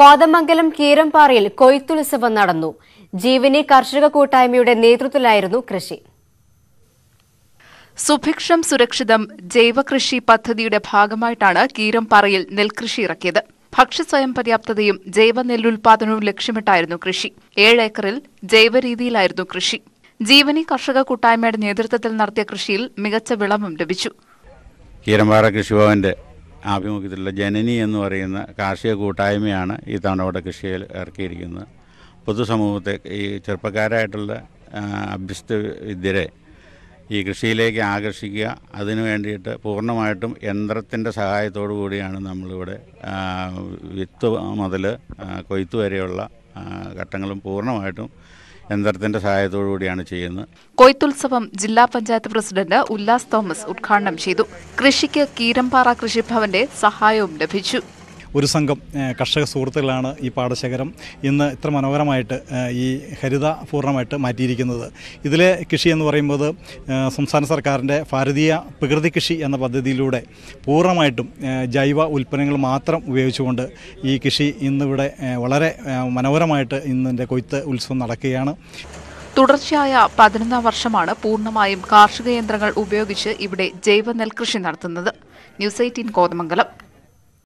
കോതമംഗലം കീരംപാറയിൽ കൊയ്ത്തുത്സവം നടന്നു ജീവനി കർഷക കൂട്ടായ്മയുടെ നേതൃത്വത്തിലായിരുന്നു കൃഷി സുഭിക്ഷം സുരക്ഷിതം ജൈവകൃഷി പദ്ധതിയുടെ ഭാഗമായിട്ടാണ് കീരംപാറയിൽ നെൽകൃഷി ഇറക്കിയത് ഭക്ഷ്യസ്വയം പര്യാപ്തതയും ജൈവ നെല്ലുൽപാദനവും ലക്ഷ്യമിട്ടായിരുന്നു കൃഷി ഏഴ് ഏക്കറിൽ ജൈവ രീതിയിലായിരുന്നു കൃഷി ജീവനി കർഷക കൂട്ടായ്മയുടെ നേതൃത്വത്തിൽ നടത്തിയ കൃഷിയിൽ മികച്ച വിളവും ലഭിച്ചു കീരമ്പാറ കൃഷിഭവന്റെ ആഭിമുഖ്യത്തിലുള്ള ജനനി എന്ന് പറയുന്ന കാർഷിക കൂട്ടായ്മയാണ് ഈ തവണ ഇവിടെ കൃഷിയിൽ ഇറക്കിയിരിക്കുന്നത് പൊതുസമൂഹത്തെ ഈ ചെറുപ്പക്കാരായിട്ടുള്ള അഭ്യസ്ത വിദ്യരെ ഈ കൃഷിയിലേക്ക് ആകർഷിക്കുക അതിനു വേണ്ടിയിട്ട് പൂർണ്ണമായിട്ടും യന്ത്രത്തിൻ്റെ സഹായത്തോടു കൂടിയാണ് നമ്മളിവിടെ വിത്ത് മുതൽ കൊയ്ത്ത് വരെയുള്ള ഘട്ടങ്ങളും പൂർണ്ണമായിട്ടും യന്ത്രത്തിന്റെ സഹായത്തോടുകൂടിയാണ് ചെയ്യുന്നത് കൊയ്ത്തുത്സവം ജില്ലാ പഞ്ചായത്ത് പ്രസിഡന്റ് ഉല്ലാസ് തോമസ് ഉദ്ഘാടനം ചെയ്തു കൃഷിക്ക് കീരംപാറ കൃഷിഭവന്റെ സഹായവും ലഭിച്ചു ഒരു സംഘം കർഷക സുഹൃത്തുക്കളാണ് ഈ പാടശേഖരം ഇന്ന് ഇത്ര മനോഹരമായിട്ട് ഈ ഹരിത പൂർണ്ണമായിട്ട് മാറ്റിയിരിക്കുന്നത് ഇതിലെ കൃഷി എന്ന് പറയുമ്പോൾ സംസ്ഥാന സർക്കാരിൻ്റെ ഭാരതീയ പ്രകൃതി കൃഷി എന്ന പദ്ധതിയിലൂടെ പൂർണ്ണമായിട്ടും ജൈവ ഉൽപ്പന്നങ്ങൾ മാത്രം ഉപയോഗിച്ചുകൊണ്ട് ഈ കൃഷി ഇന്നിവിടെ വളരെ മനോഹരമായിട്ട് ഇന്നിൻ്റെ കൊയ്ത്ത് ഉത്സവം നടക്കുകയാണ് തുടർച്ചയായ പതിനൊന്നാം വർഷമാണ് പൂർണ്ണമായും കാർഷിക യന്ത്രങ്ങൾ ഉപയോഗിച്ച് ഇവിടെ ജൈവ നെൽകൃഷി നടത്തുന്നത് ന്യൂസ് എയ്റ്റീൻ കോതമംഗലം